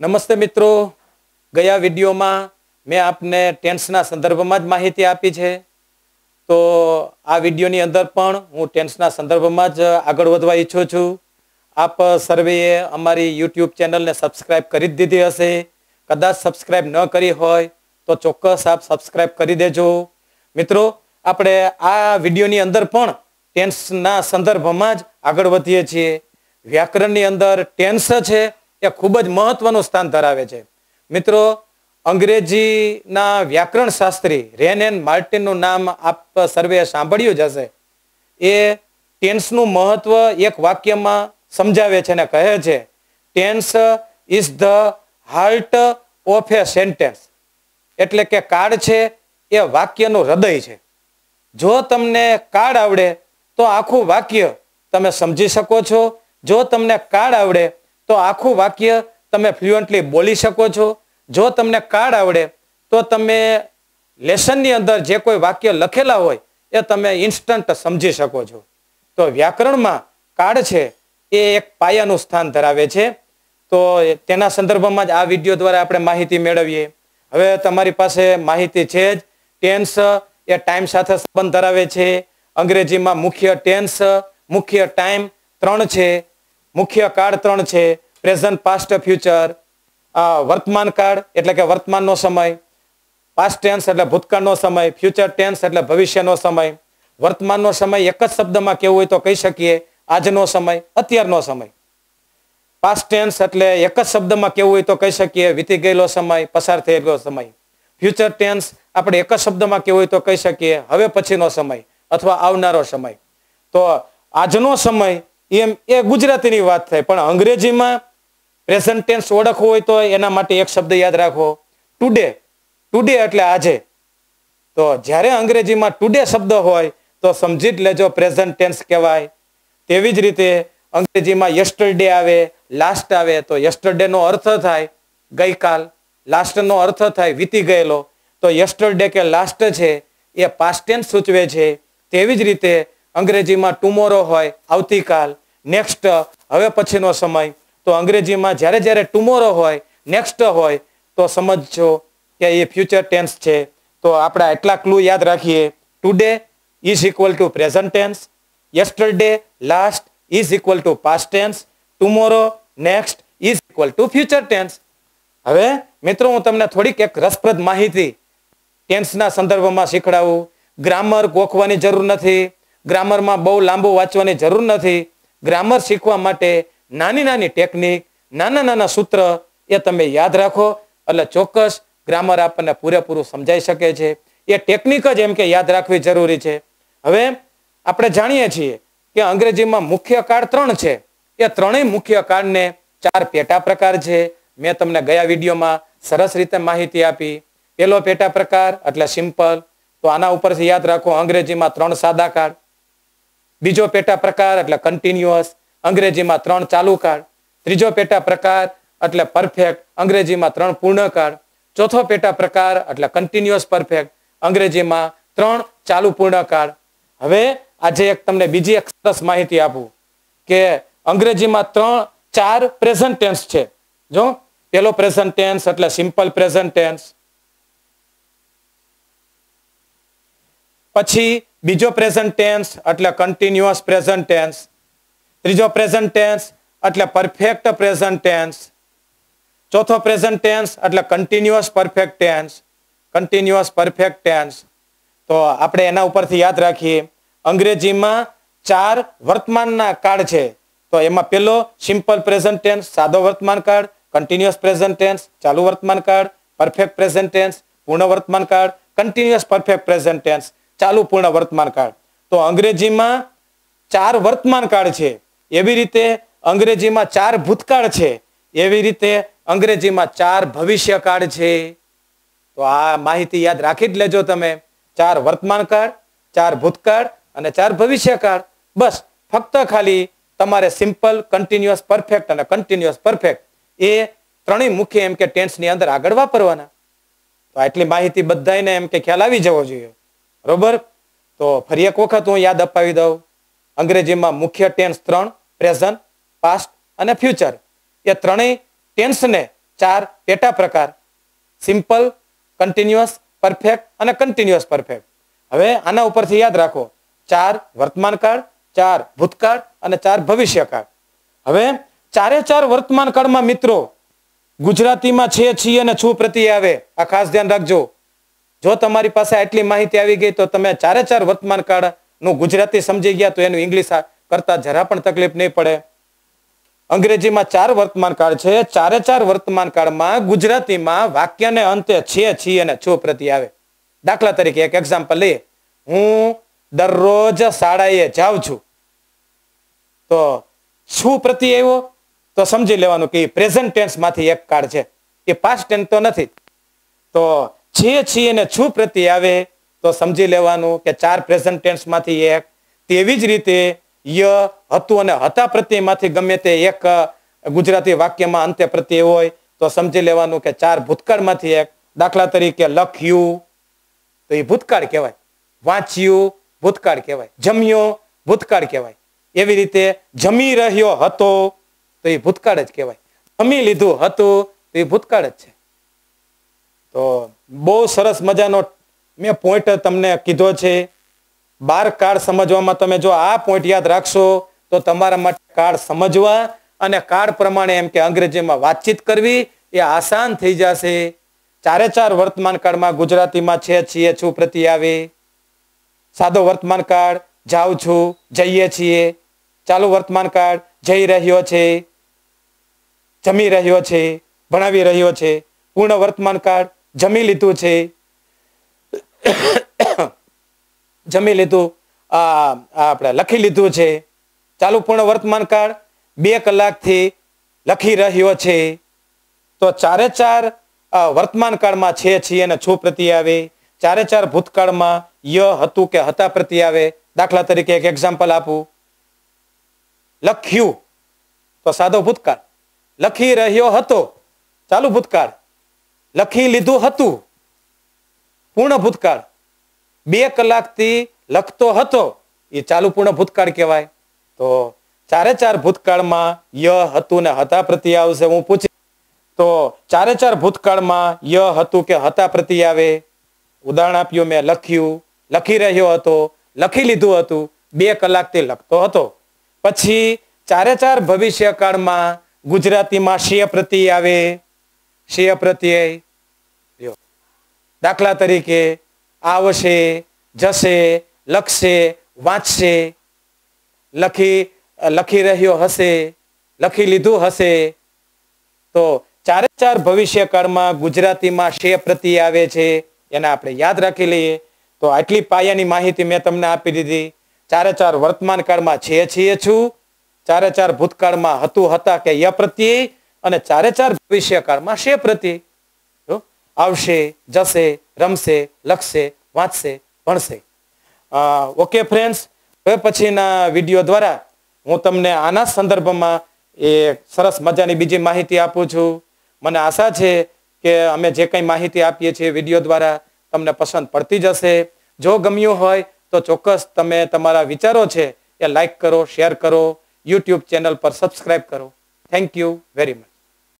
નમસ્તે મિત્રો ગયા વિડીયોમાં મેં આપને ટેન્સના સંદર્ભમાં જ માહિતી આપી છે તો આ વિડીયોની અંદર પણ હું ટેન્સના સંદર્ભમાં જ આગળ વધવા ઈચ્છું છું આપ સર્વેએ અમારી યુટ્યુબ ચેનલને સબસ્ક્રાઇબ કરી દીધી હશે કદાચ સબસ્ક્રાઇબ ન કરી હોય તો ચોક્કસ આપ સબસ્ક્રાઇબ કરી દેજો મિત્રો આપણે આ વિડીયોની અંદર પણ ટેન્સના સંદર્ભમાં જ આગળ વધીએ છીએ વ્યાકરણની અંદર ટેન્સ છે એ ખૂબ જ મહત્વનું સ્થાન ધરાવે છે મિત્રો અંગ્રેજીના વ્યાકરણ શાસ્ત્રી રેન એન માર્ટિનનું નામ આપ સર્વે સાંભળ્યું જ હશે એ ટેન્સનું મહત્વ એક વાક્યમાં સમજાવે છે અને કહે છે tense is the heart of a sentence એટલે કે કાળ છે એ વાક્યનું હૃદય છે જો તમને કાળ આવડે તો આખું વાક્ય તમે સમજી શકો છો જો તમને કાળ આવડે તો આખું વાક્ય તમે ફ્લુઅન્ટલી બોલી શકો છો જો તમને કાર્ડ આવડે તો તમે લેસનની અંદર જે કોઈ વાક્ય લખેલા હોય એ તમે ઇન્સ્ટન્ટ સમજી શકો છો તો વ્યાકરણમાં કાર્ડ છે એ એક પાયાનું સ્થાન ધરાવે છે તો તેના સંદર્ભમાં જ આ વિડીયો દ્વારા આપણે માહિતી મેળવીએ હવે તમારી પાસે માહિતી છે જ ટેન્સ એ ટાઈમ સાથે સંબંધ ધરાવે છે અંગ્રેજીમાં મુખ્ય ટેન્સ મુખ્ય ટાઈમ ત્રણ છે મુખ્ય કાળ ત્રણ છે પ્રેઝન્ટ પાસ્ટ ફ્યુચર વર્તમાન કાળ એટલે કે વર્તમાનનો સમય પાસ્ટ ટેન્સ એટલે ભૂતકાળનો સમય ફ્યુચર ટેન્સ એટલે ભવિષ્યનો સમય વર્તમાનનો સમય એક જ શબ્દમાં કેવું હોય તો કહી શકીએ આજનો સમય અત્યારનો સમય પાસ્ટ ટેન્સ એટલે એક જ શબ્દમાં કેવું હોય તો કહી શકીએ વીતી ગયેલો સમય પસાર થયેલો સમય ફ્યુચર ટેન્સ આપણે એક જ શબ્દમાં કેવું હોય તો કહી શકીએ હવે પછીનો સમય અથવા આવનારો સમય તો આજનો સમય એમ એ ગુજરાતીની વાત થાય પણ અંગ્રેજીમાં પ્રેઝન્ટ ટેન્સ ઓળખવો હોય તો એના માટે એક શબ્દ યાદ રાખો ટુડે ટુડે એટલે આજે તો જ્યારે અંગ્રેજીમાં ટુડે શબ્દ હોય તો સમજી જ લેજો પ્રેઝન્ટ ટેન્સ કહેવાય તેવી જ રીતે અંગ્રેજીમાં યસ્ટરડે આવે લાસ્ટ આવે તો નો અર્થ થાય ગઈકાલ લાસ્ટનો અર્થ થાય વીતી ગયેલો તો યસ્ટરડે કે લાસ્ટ છે એ પાસ્ટ ટેન્સ સૂચવે છે તેવી જ રીતે અંગ્રેજીમાં ટુમોરો હોય આવતીકાલ નેક્સ્ટ હવે પછીનો સમય તો અંગ્રેજીમાં જ્યારે જ્યારે ટુમોરો હોય નેક્સ્ટ હોય તો સમજજો કે એ ફ્યુચર ટેન્સ છે તો આપણે એટલા ક્લુ યાદ રાખીએ today is equal to present tense yesterday last is equal to past tense tomorrow next is equal to future tense હવે મિત્રો હું તમને થોડીક એક રસપ્રદ માહિતી ટેન્સના સંદર્ભમાં શીખડાવું ગ્રામર ગોખવાની જરૂર નથી ગ્રામરમાં બહુ લાંબુ વાંચવાની જરૂર નથી ગ્રામર શીખવા માટે નાની નાની ટેકનિક નાના નાના સૂત્ર એ તમે યાદ રાખો એટલે ચોક્કસ ગ્રામર આપણને પૂરેપૂરું સમજાઈ શકે છે એ ટેકનિક જ એમ કે યાદ રાખવી જરૂરી છે હવે આપણે જાણીએ છીએ કે અંગ્રેજીમાં મુખ્ય કાળ ત્રણ છે એ ત્રણેય મુખ્ય કાળને ચાર પેટા પ્રકાર છે મેં તમને ગયા વિડીયોમાં સરસ રીતે માહિતી આપી પેલો પેટા પ્રકાર એટલે સિમ્પલ તો આના ઉપરથી યાદ રાખો અંગ્રેજીમાં ત્રણ સાદા કાળ બીજો પેટા પ્રકાર એટલે કન્ટિન્યુઅસ અંગ્રેજીમાં ત્રણ ચાલુ કાળ ત્રીજો પેટા પ્રકાર એટલે પરફેક્ટ અંગ્રેજીમાં ત્રણ પૂર્ણ કાળ ચોથો પેટા પ્રકાર એટલે કન્ટિન્યુઅસ પરફેક્ટ અંગ્રેજીમાં ત્રણ ચાલુ પૂર્ણ કાળ હવે આજે એક તમને બીજી એક સરસ માહિતી આપું કે અંગ્રેજીમાં ત્રણ ચાર પ્રેઝન્ટ ટેન્સ છે જો પેલો પ્રેઝન્ટ ટેન્સ એટલે સિમ્પલ પ્રેઝન્ટ ટેન્સ પછી બીજો પ્રેઝન્ટ ટેન્સ એટલે કન્ટિન્યુઅસ પ્રેઝન્ટ ટેન્સ ત્રીજો પ્રેઝન્ટ ટેન્સ એટલે પરફેક્ટ પ્રેઝન્ટ ટેન્સ ચોથો પ્રેઝન્ટ ટેન્સ એટલે continuous perfect tense continuous perfect tense તો આપણે એના ઉપરથી યાદ રાખીએ અંગ્રેજીમાં ચાર વર્તમાનના કાળ છે તો એમાં પહેલો સિમ્પલ પ્રેઝન્ટ ટેન્સ સાદો વર્તમાન કાળ કન્ટિન્યુઅસ પ્રેઝન્ટ ટેન્સ ચાલુ વર્તમાન કાળ પરફેક્ટ પ્રેઝન્ટ ટેન્સ પૂર્ણ વર્તમાન કાળ કન્ટિન્યુઅસ પરફેક્ટ પ્રેઝન્ટ ટેન્સ ચાલુ પૂર્ણ વર્તમાન કાળ તો અંગ્રેજીમાં ચાર વર્તમાન કાળ છે એવી રીતે અંગ્રેજીમાં ચાર ભૂતકાળ છે એવી રીતે અંગ્રેજીમાં ચાર ભવિષ્ય ભવિષ્યકાળ છે તો આ માહિતી યાદ રાખી જ લેજો તમે ચાર વર્તમાન કાળ ચાર ભૂતકાળ અને ચાર ભવિષ્ય ભવિષ્યકાળ બસ ફક્ત ખાલી તમારે સિમ્પલ કન્ટિન્યુઅસ પરફેક્ટ અને કન્ટિન્યુઅસ પરફેક્ટ એ ત્રણેય મુખ્ય એમ કે ટેન્સની અંદર આગળ વાપરવાના તો આટલી માહિતી બધાને એમ કે ખ્યાલ આવી જવો જોઈએ બરોબર તો ફરી એક વખત હું યાદ અપાવી દઉં અંગ્રેજીમાં મુખ્ય ટેન્સ ત્રણ પ્રેઝન્ટ પાસ્ટ અને ફ્યુચર એ ત્રણેય ટેન્સને ચાર પેટા પ્રકાર સિમ્પલ કન્ટિન્યુઅસ પરફેક્ટ અને કન્ટિન્યુઅસ પરફેક્ટ હવે આના ઉપરથી યાદ રાખો ચાર વર્તમાનકાળ ચાર ભૂતકાળ અને ચાર ભવિષ્યકાળ હવે ચારે ચાર વર્તમાનકાળમાં મિત્રો ગુજરાતીમાં છે છી અને છું પ્રત્યે આવે આ ખાસ ધ્યાન રાખજો જો તમારી પાસે આટલી માહિતી આવી ગઈ તો તમે ચારે ચાર વર્તમાન કાળનું ગુજરાતી સમજી ગયા તો એનું ઇંગ્લિશ કરતા જરા પણ તકલીફ નહીં પડે અંગ્રેજીમાં ચાર વર્તમાન કાળ છે ચારે ચાર વર્તમાન કાળમાં ગુજરાતીમાં વાક્યને અંતે છે છીએ અને છો પ્રતિ આવે દાખલા તરીકે એક એક્ઝામ્પલ લઈએ હું દરરોજ શાળાએ જાઉં છું તો છું પ્રતિ આવ્યો તો સમજી લેવાનું કે પ્રેઝન્ટ ટેન્સ માંથી એક કાળ છે એ પાસ્ટ ટેન્સ તો નથી તો છીએ છીએ ને છું પ્રત્યે આવે તો સમજી લેવાનું કે ચાર પ્રેઝન્ટ ટેન્સમાંથી એક તેવી જ રીતે ય હતું અને હતા પ્રત્યેમાંથી ગમે તે એક ગુજરાતી વાક્યમાં અંત્ય પ્રત્યે હોય તો સમજી લેવાનું કે ચાર ભૂતકાળમાંથી એક દાખલા તરીકે લખ્યું તો એ ભૂતકાળ કહેવાય વાંચ્યું ભૂતકાળ કહેવાય જમ્યો ભૂતકાળ કહેવાય એવી રીતે જમી રહ્યો હતો તો એ ભૂતકાળ જ કહેવાય જમી લીધું હતું તો એ ભૂતકાળ જ છે તો બહુ સરસ મજાનો મેં પોઈન્ટ તમને કીધો છે બાર કાર્ડ સમજવામાં તમે જો આ પોઈન્ટ યાદ રાખશો તો તમારા માટે કાર્ડ સમજવા અને કાર્ડ પ્રમાણે એમ કે અંગ્રેજીમાં વાતચીત કરવી એ આસાન થઈ જશે ચારે ચાર વર્તમાન કાળમાં ગુજરાતીમાં છે છીએ છું પ્રતિ આવે સાદો વર્તમાન કાળ જાઉં છું જઈએ છીએ ચાલુ વર્તમાન કાળ જઈ રહ્યો છે જમી રહ્યો છે ભણાવી રહ્યો છે પૂર્ણ વર્તમાન કાળ જમી લીધું છે જમી લીધું આ આપણે લખી લીધું છે ચાલુ પૂર્ણ વર્તમાન કાળ બે કલાકથી લખી રહ્યો છે તો ચારે ચાર વર્તમાન કાળમાં છે છીએ અને છું પ્રત્યે આવે ચારે ચાર ભૂતકાળમાં ય હતું કે હતા પ્રત્યે આવે દાખલા તરીકે એક એક્ઝામ્પલ આપું લખ્યું તો સાદો ભૂતકાળ લખી રહ્યો હતો ચાલુ ભૂતકાળ લખી લીધું હતું પૂર્ણ ભૂતકાળ બે કલાકથી લખતો હતો એ ચાલુ પૂર્ણ ભૂતકાળ કહેવાય તો ચારે ચાર ભૂતકાળમાં ય હતું ને હતા પ્રત્યે આવશે હું પૂછી તો ચારે ચાર ભૂતકાળમાં ય હતું કે હતા પ્રત્યે આવે ઉદાહરણ આપ્યું મેં લખ્યું લખી રહ્યો હતો લખી લીધું હતું બે કલાકથી લખતો હતો પછી ચારે ચાર ભવિષ્યકાળમાં ગુજરાતીમાં શિય પ્રત્યે આવે શેય પ્રત્યય દાખલા તરીકે આવશે જશે લખશે વાંચશે લખી લખી રહ્યો હશે લખી લીધું હશે તો ચારે ચાર ભવિષ્યકાળમાં ગુજરાતીમાં શેય પ્રત્યે આવે છે એને આપણે યાદ રાખી લઈએ તો આટલી પાયાની માહિતી મેં તમને આપી દીધી ચારે ચાર વર્તમાન કાળમાં છે છીએ છું ચારે ચાર ભૂતકાળમાં હતું હતા કે ય પ્રત્યે અને ચારે ચાર ભવિષ્યકાળમાં શે પ્રતિ આવશે જશે રમશે લખશે વાંચશે ભણશે ઓકે ફ્રેન્ડ્સ હવે પછીના વિડીયો દ્વારા હું તમને આના સંદર્ભમાં એ સરસ મજાની બીજી માહિતી આપું છું મને આશા છે કે અમે જે કંઈ માહિતી આપીએ છીએ વિડીયો દ્વારા તમને પસંદ પડતી જશે જો ગમ્યું હોય તો ચોક્કસ તમે તમારા વિચારો છે એ લાઈક કરો શેર કરો યુટ્યુબ ચેનલ પર સબસ્ક્રાઈબ કરો થેન્ક યુ વેરી મચ